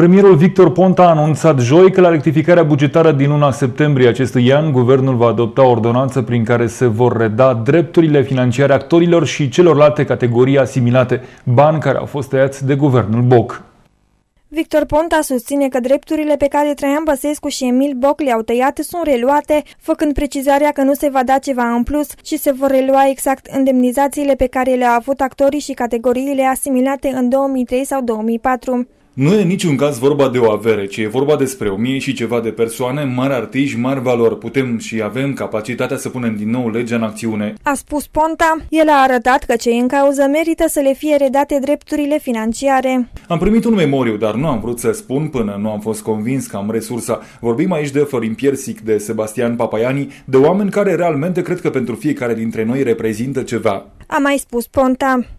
Premierul Victor Ponta a anunțat joi că la rectificarea bugetară din luna septembrie acestui an, guvernul va adopta o ordonanță prin care se vor reda drepturile financiare actorilor și celorlalte categorii asimilate, bani care au fost tăiați de guvernul Boc. Victor Ponta susține că drepturile pe care Traian Băsescu și Emil Boc le-au tăiat sunt reluate, făcând precizarea că nu se va da ceva în plus și se vor relua exact indemnizațiile pe care le-au avut actorii și categoriile asimilate în 2003 sau 2004. Nu e niciun caz vorba de o avere, ci e vorba despre o mie și ceva de persoane, mari artiști, mari valori. Putem și avem capacitatea să punem din nou legea în acțiune. A spus Ponta. El a arătat că cei în cauză merită să le fie redate drepturile financiare. Am primit un memoriu, dar nu am vrut să spun până nu am fost convins că am resursa. Vorbim aici de Florin Piersic, de Sebastian Papaiani, de oameni care realmente cred că pentru fiecare dintre noi reprezintă ceva. A mai spus Ponta.